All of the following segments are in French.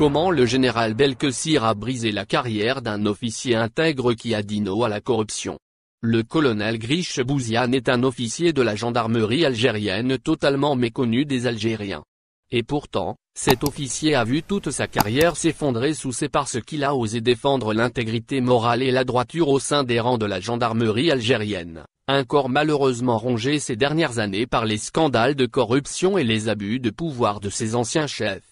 Comment le général Belkessir a brisé la carrière d'un officier intègre qui a dit non à la corruption. Le colonel Grish Bouziane est un officier de la gendarmerie algérienne totalement méconnu des Algériens. Et pourtant, cet officier a vu toute sa carrière s'effondrer sous ses parce qu'il a osé défendre l'intégrité morale et la droiture au sein des rangs de la gendarmerie algérienne, un corps malheureusement rongé ces dernières années par les scandales de corruption et les abus de pouvoir de ses anciens chefs.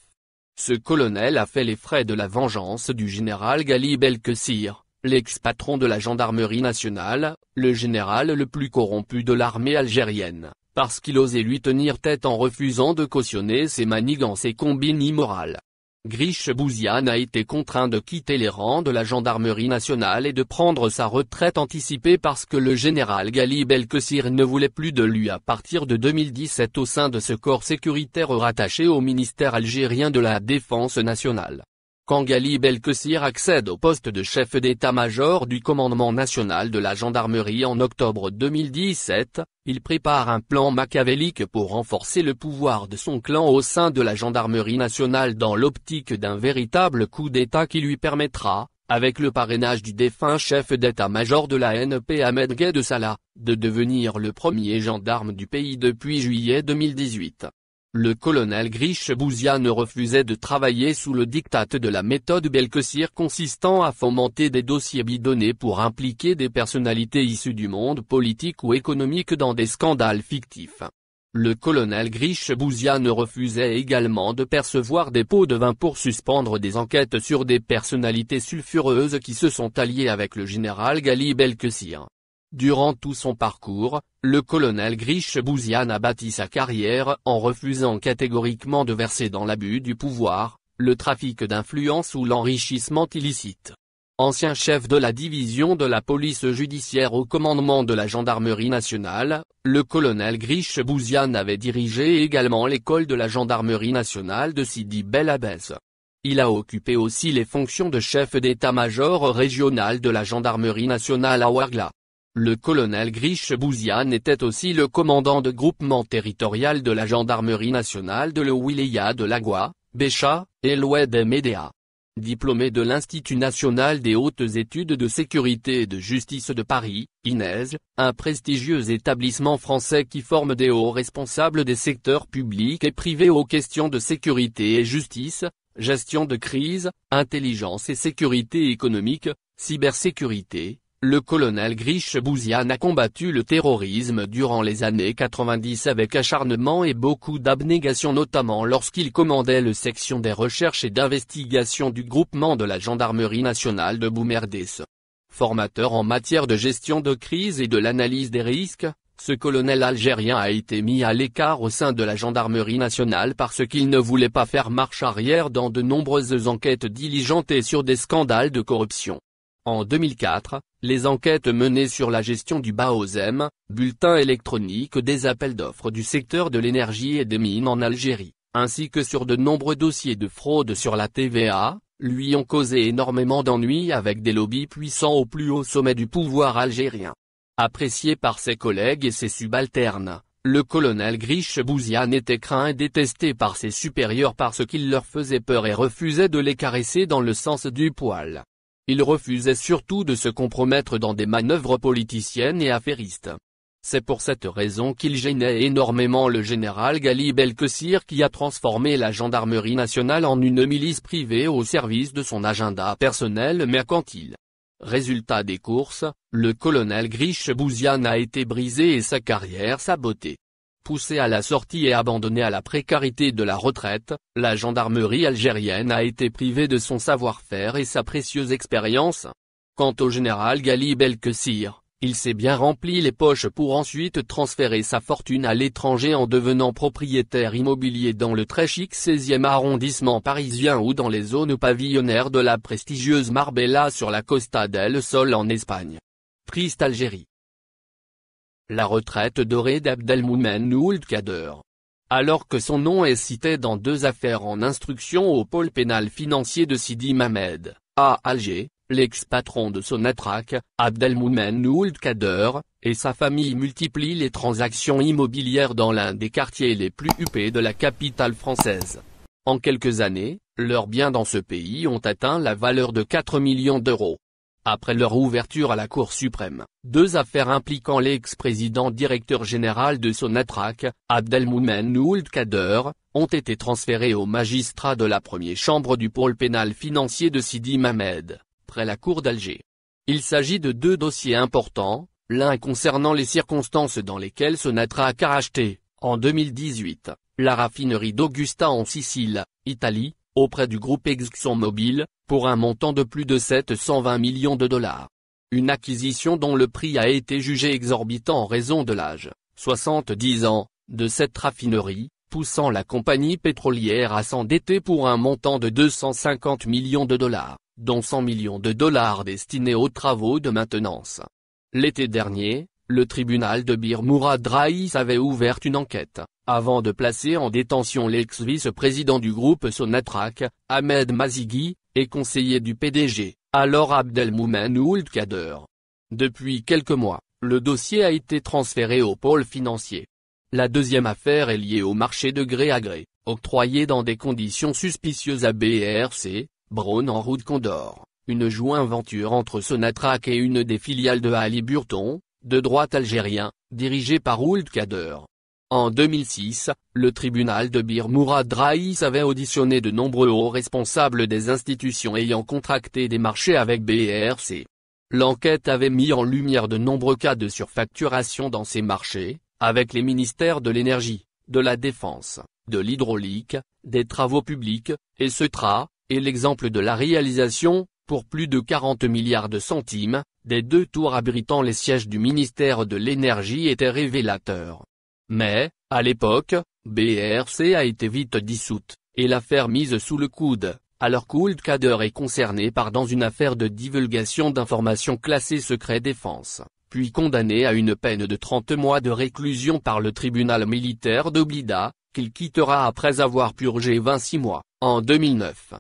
Ce colonel a fait les frais de la vengeance du général Gali Belkessir, l'ex-patron de la gendarmerie nationale, le général le plus corrompu de l'armée algérienne, parce qu'il osait lui tenir tête en refusant de cautionner ses manigances et combines immorales. Grish Bouzian a été contraint de quitter les rangs de la gendarmerie nationale et de prendre sa retraite anticipée parce que le général El Belkessir ne voulait plus de lui à partir de 2017 au sein de ce corps sécuritaire rattaché au ministère algérien de la Défense nationale. Quand El Kassir accède au poste de chef d'état-major du commandement national de la gendarmerie en octobre 2017, il prépare un plan machiavélique pour renforcer le pouvoir de son clan au sein de la gendarmerie nationale dans l'optique d'un véritable coup d'état qui lui permettra, avec le parrainage du défunt chef d'état-major de la NP Ahmed de Salah, de devenir le premier gendarme du pays depuis juillet 2018 le colonel bouzia ne refusait de travailler sous le diktat de la méthode Belkacir consistant à fomenter des dossiers bidonnés pour impliquer des personnalités issues du monde politique ou économique dans des scandales fictifs. Le colonel bouzia ne refusait également de percevoir des pots de vin pour suspendre des enquêtes sur des personnalités sulfureuses qui se sont alliées avec le général Gali Belkacir. Durant tout son parcours, le colonel Grish bouziane a bâti sa carrière en refusant catégoriquement de verser dans l'abus du pouvoir, le trafic d'influence ou l'enrichissement illicite. Ancien chef de la division de la police judiciaire au commandement de la gendarmerie nationale, le colonel Grish bouziane avait dirigé également l'école de la gendarmerie nationale de Sidi bel -Abbès. Il a occupé aussi les fonctions de chef d'état-major régional de la gendarmerie nationale à Ouagla. Le colonel Grish bouziane était aussi le commandant de groupement territorial de la gendarmerie nationale de le wilaya de Lagua, Bécha, et l'Oued Médéa. Diplômé de l'Institut national des hautes études de sécurité et de justice de Paris, INES, un prestigieux établissement français qui forme des hauts responsables des secteurs publics et privés aux questions de sécurité et justice, gestion de crise, intelligence et sécurité économique, cybersécurité, le colonel Grish Bouzian a combattu le terrorisme durant les années 90 avec acharnement et beaucoup d'abnégation notamment lorsqu'il commandait le section des recherches et d'investigation du groupement de la gendarmerie nationale de Boumerdès. Formateur en matière de gestion de crise et de l'analyse des risques, ce colonel algérien a été mis à l'écart au sein de la gendarmerie nationale parce qu'il ne voulait pas faire marche arrière dans de nombreuses enquêtes diligentées sur des scandales de corruption. En 2004, les enquêtes menées sur la gestion du BAOSEM, bulletin électronique des appels d'offres du secteur de l'énergie et des mines en Algérie, ainsi que sur de nombreux dossiers de fraude sur la TVA, lui ont causé énormément d'ennuis avec des lobbies puissants au plus haut sommet du pouvoir algérien. Apprécié par ses collègues et ses subalternes, le colonel Grish Bouziane était craint et détesté par ses supérieurs parce qu'il leur faisait peur et refusait de les caresser dans le sens du poil. Il refusait surtout de se compromettre dans des manœuvres politiciennes et affairistes. C'est pour cette raison qu'il gênait énormément le général Gali Kassir qui a transformé la gendarmerie nationale en une milice privée au service de son agenda personnel mercantile. Résultat des courses, le colonel Grish Bouziane a été brisé et sa carrière sabotée. Poussé à la sortie et abandonné à la précarité de la retraite, la gendarmerie algérienne a été privée de son savoir-faire et sa précieuse expérience. Quant au général Gali Belkessir, il s'est bien rempli les poches pour ensuite transférer sa fortune à l'étranger en devenant propriétaire immobilier dans le très chic 16e arrondissement parisien ou dans les zones pavillonnaires de la prestigieuse Marbella sur la Costa del Sol en Espagne. Triste Algérie. La retraite dorée d'Abdelmoumen Ould Kader. Alors que son nom est cité dans deux affaires en instruction au pôle pénal financier de Sidi Mamed, à Alger, l'ex-patron de Sonatrach, Abdelmoumen Ould Kader, et sa famille multiplient les transactions immobilières dans l'un des quartiers les plus huppés de la capitale française. En quelques années, leurs biens dans ce pays ont atteint la valeur de 4 millions d'euros après leur ouverture à la Cour suprême, deux affaires impliquant l'ex-président directeur général de Sonatrach, Abdelmoumen Ould Kader, ont été transférées aux magistrats de la première chambre du pôle pénal financier de Sidi Mamed, près la Cour d'Alger. Il s'agit de deux dossiers importants, l'un concernant les circonstances dans lesquelles Sonatrach a acheté, en 2018, la raffinerie d'Augusta en Sicile, Italie, auprès du groupe ExxonMobil, pour un montant de plus de 720 millions de dollars. Une acquisition dont le prix a été jugé exorbitant en raison de l'âge, 70 ans, de cette raffinerie, poussant la compagnie pétrolière à s'endetter pour un montant de 250 millions de dollars, dont 100 millions de dollars destinés aux travaux de maintenance. L'été dernier, le tribunal de Bir Mourad Raïs avait ouvert une enquête, avant de placer en détention l'ex-vice-président du groupe Sonatrach, Ahmed Mazighi, et conseiller du PDG, alors Abdelmoumen Ould Kader. Depuis quelques mois, le dossier a été transféré au pôle financier. La deuxième affaire est liée au marché de gré à gré, octroyé dans des conditions suspicieuses à BRC, Braun en route Condor, une joint-venture entre Sonatrach et une des filiales de Ali Burton, de droite algérien, dirigé par Ould Kader. En 2006, le tribunal de Bir Mourad Raïs avait auditionné de nombreux hauts responsables des institutions ayant contracté des marchés avec BRC. L'enquête avait mis en lumière de nombreux cas de surfacturation dans ces marchés, avec les ministères de l'énergie, de la défense, de l'hydraulique, des travaux publics, et et l'exemple de la réalisation, pour plus de 40 milliards de centimes, des deux tours abritant les sièges du ministère de l'Énergie étaient révélateurs. Mais, à l'époque, BRC a été vite dissoute, et l'affaire mise sous le coude, alors qu'Ould est concerné par dans une affaire de divulgation d'informations classées secret défense, puis condamné à une peine de 30 mois de réclusion par le tribunal militaire d'Oblida, qu'il quittera après avoir purgé 26 mois, en 2009.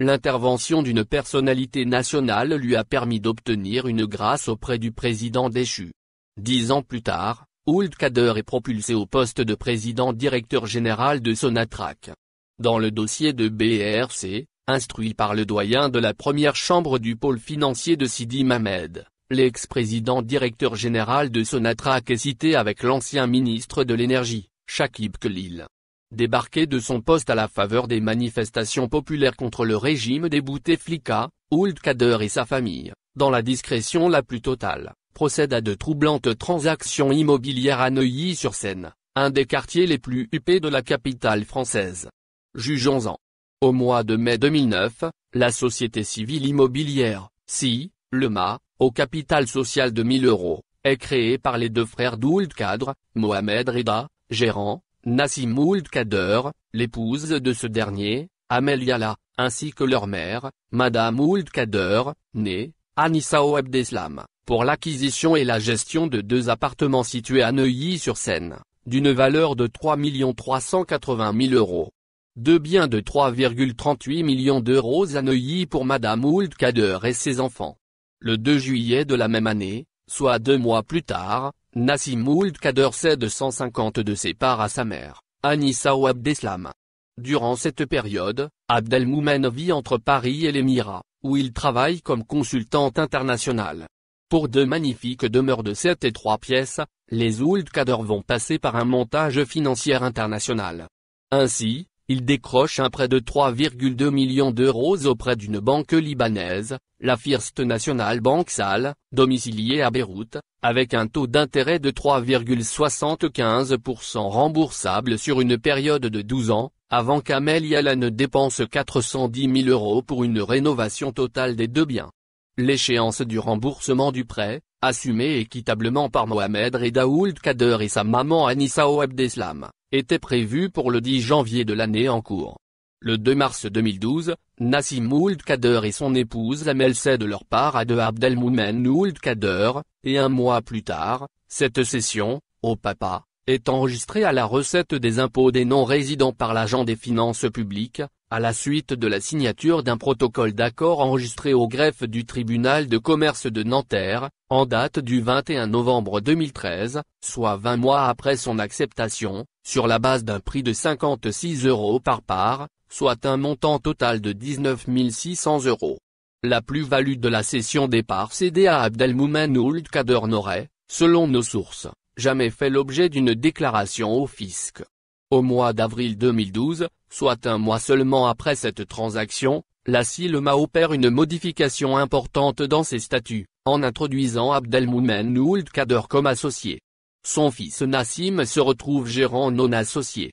L'intervention d'une personnalité nationale lui a permis d'obtenir une grâce auprès du président déchu. Dix ans plus tard, Ould Kader est propulsé au poste de président directeur général de Sonatrach. Dans le dossier de BRC, instruit par le doyen de la première chambre du pôle financier de Sidi Mamed, l'ex-président directeur général de Sonatrach est cité avec l'ancien ministre de l'énergie, Shakib Khalil débarqué de son poste à la faveur des manifestations populaires contre le régime des Bouteflika, Ould Kader et sa famille, dans la discrétion la plus totale, procède à de troublantes transactions immobilières à Neuilly-sur-Seine, un des quartiers les plus huppés de la capitale française. Jugeons-en. Au mois de mai 2009, la société civile immobilière, SI, le MA, au capital social de 1000 euros, est créée par les deux frères d'Ould Cadre, Mohamed Rida, gérant, Nassim Ould Kader, l'épouse de ce dernier, Yala, ainsi que leur mère, Madame Ould Kader, née, Anissa Abdeslam, pour l'acquisition et la gestion de deux appartements situés à Neuilly-sur-Seine, d'une valeur de 3 380 000 euros. Deux biens de 3,38 millions d'euros à Neuilly pour Madame Ould Kader et ses enfants. Le 2 juillet de la même année, soit deux mois plus tard, Nassim Ould Kader cède 150 de ses parts à sa mère, Anissa ou Abdeslam. Durant cette période, Abdelmoumen vit entre Paris et l'Émirat, où il travaille comme consultante internationale. Pour deux magnifiques demeures de 7 et 3 pièces, les Ould Kader vont passer par un montage financier international. Ainsi, il décroche un prêt de 3,2 millions d'euros auprès d'une banque libanaise, la First National Bank Sal, domiciliée à Beyrouth, avec un taux d'intérêt de 3,75% remboursable sur une période de 12 ans, avant Yala ne dépense 410 000 euros pour une rénovation totale des deux biens. L'échéance du remboursement du prêt, assumé équitablement par Mohamed Redaoult Kader et sa maman Anissa Oebdeslam, était prévue pour le 10 janvier de l'année en cours. Le 2 mars 2012, Nassim Ould Kader et son épouse Lamel cèdent leur part à de Abdelmoumen Ould Kader, et un mois plus tard, cette session, au papa, est enregistrée à la recette des impôts des non-résidents par l'agent des finances publiques, à la suite de la signature d'un protocole d'accord enregistré au greffe du tribunal de commerce de Nanterre, en date du 21 novembre 2013, soit 20 mois après son acceptation, sur la base d'un prix de 56 euros par part, soit un montant total de 19 600 euros. La plus-value de la cession des parts cédées à Abdelmoumen Ould Kader n'aurait, selon nos sources, jamais fait l'objet d'une déclaration au fisc. Au mois d'avril 2012, soit un mois seulement après cette transaction, la CILMA opère une modification importante dans ses statuts, en introduisant Abdelmoumen Ould Kader comme associé. Son fils Nassim se retrouve gérant non associé.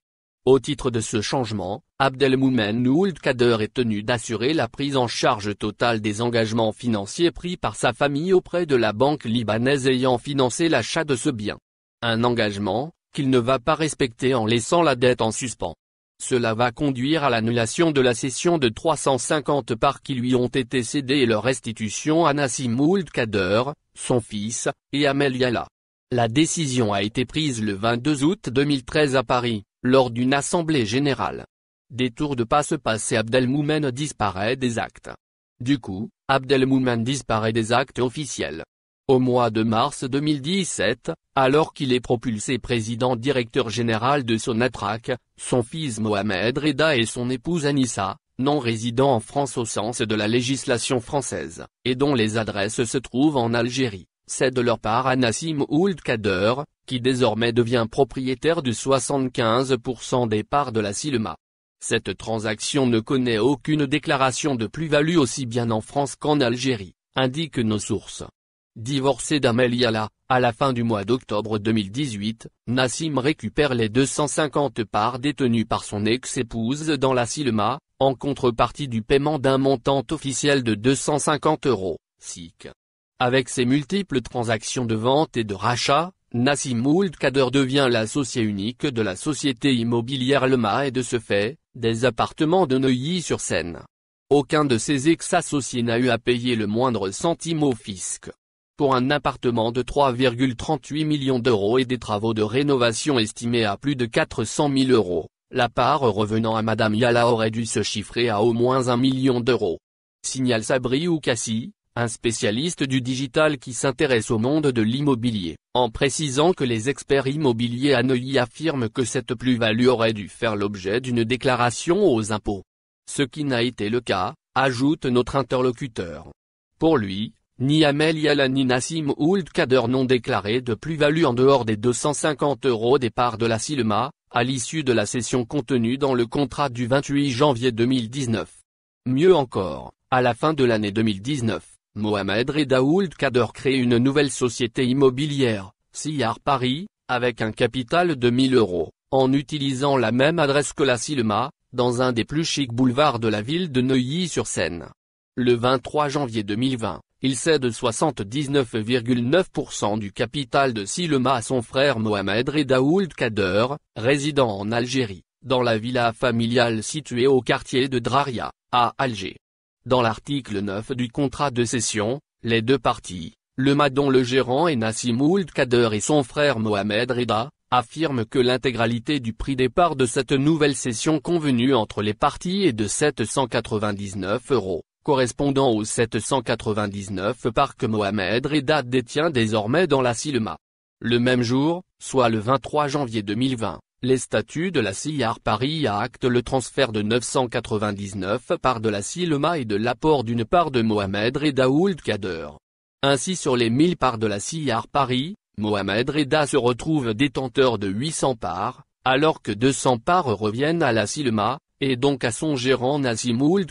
Au titre de ce changement, Abdelmoumen Ould Kader est tenu d'assurer la prise en charge totale des engagements financiers pris par sa famille auprès de la banque libanaise ayant financé l'achat de ce bien. Un engagement, qu'il ne va pas respecter en laissant la dette en suspens. Cela va conduire à l'annulation de la cession de 350 parts qui lui ont été cédées et leur restitution à Nassim Ould Kader, son fils, et Amel Yala. La décision a été prise le 22 août 2013 à Paris lors d'une assemblée générale. Des tours de passe et Abdelmoumen disparaît des actes. Du coup, Abdelmoumen disparaît des actes officiels. Au mois de mars 2017, alors qu'il est propulsé président directeur général de Sonatrach, son fils Mohamed Reda et son épouse Anissa, non résident en France au sens de la législation française, et dont les adresses se trouvent en Algérie, cèdent leur part à Nassim Ould Kader, qui désormais devient propriétaire de 75% des parts de la Silma. Cette transaction ne connaît aucune déclaration de plus-value aussi bien en France qu'en Algérie, indiquent nos sources. Divorcé d'Amel Yala, à la fin du mois d'octobre 2018, Nassim récupère les 250 parts détenues par son ex-épouse dans la Silma, en contrepartie du paiement d'un montant officiel de 250 euros, SIC. Avec ses multiples transactions de vente et de rachat, Nassim Moultkader Kader devient l'associé unique de la société immobilière Lema et de ce fait, des appartements de Neuilly-sur-Seine. Aucun de ses ex-associés n'a eu à payer le moindre centime au fisc. Pour un appartement de 3,38 millions d'euros et des travaux de rénovation estimés à plus de 400 000 euros, la part revenant à Madame Yala aurait dû se chiffrer à au moins un million d'euros. Signale Sabri ou Cassie un spécialiste du digital qui s'intéresse au monde de l'immobilier, en précisant que les experts immobiliers à Neuilly affirment que cette plus-value aurait dû faire l'objet d'une déclaration aux impôts. Ce qui n'a été le cas, ajoute notre interlocuteur. Pour lui, ni Amel Yala ni Nassim Ould Kader n'ont déclaré de plus-value en dehors des 250 euros départ de la Silema, à l'issue de la session contenue dans le contrat du 28 janvier 2019. Mieux encore, à la fin de l'année 2019, Mohamed Redaoult Kader crée une nouvelle société immobilière, SIAR Paris, avec un capital de 1000 euros, en utilisant la même adresse que la Silma, dans un des plus chics boulevards de la ville de Neuilly-sur-Seine. Le 23 janvier 2020, il cède 79,9% du capital de Silema à son frère Mohamed Redaoult Kader, résident en Algérie, dans la villa familiale située au quartier de Draria, à Alger. Dans l'article 9 du contrat de cession, les deux parties, le Madon le gérant et Nassim Ould Kader et son frère Mohamed Reda, affirment que l'intégralité du prix départ de cette nouvelle cession convenue entre les parties est de 799 euros, correspondant aux 799 par que Mohamed Reda détient désormais dans la Silma. Le même jour, soit le 23 janvier 2020, les statuts de la CIAR Paris actent le transfert de 999 parts de la CILEMA et de l'apport d'une part de Mohamed Reda Kader. Ainsi sur les 1000 parts de la CIAR Paris, Mohamed Reda se retrouve détenteur de 800 parts, alors que 200 parts reviennent à la CILEMA, et donc à son gérant Nassim Ould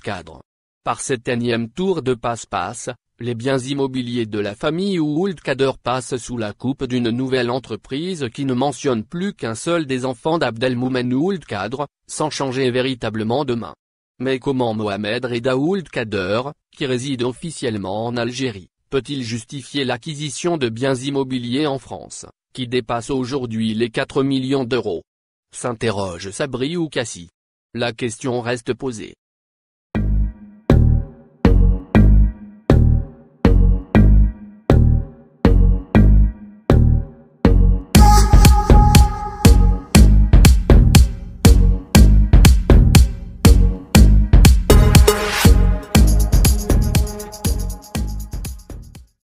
Par cet énième tour de passe-passe, les biens immobiliers de la famille Ououl-Kader passent sous la coupe d'une nouvelle entreprise qui ne mentionne plus qu'un seul des enfants d'Abdelmoumen kader sans changer véritablement de main. Mais comment Mohamed Reda Oul-Kader, qui réside officiellement en Algérie, peut-il justifier l'acquisition de biens immobiliers en France, qui dépasse aujourd'hui les 4 millions d'euros s'interroge Sabri cassie La question reste posée.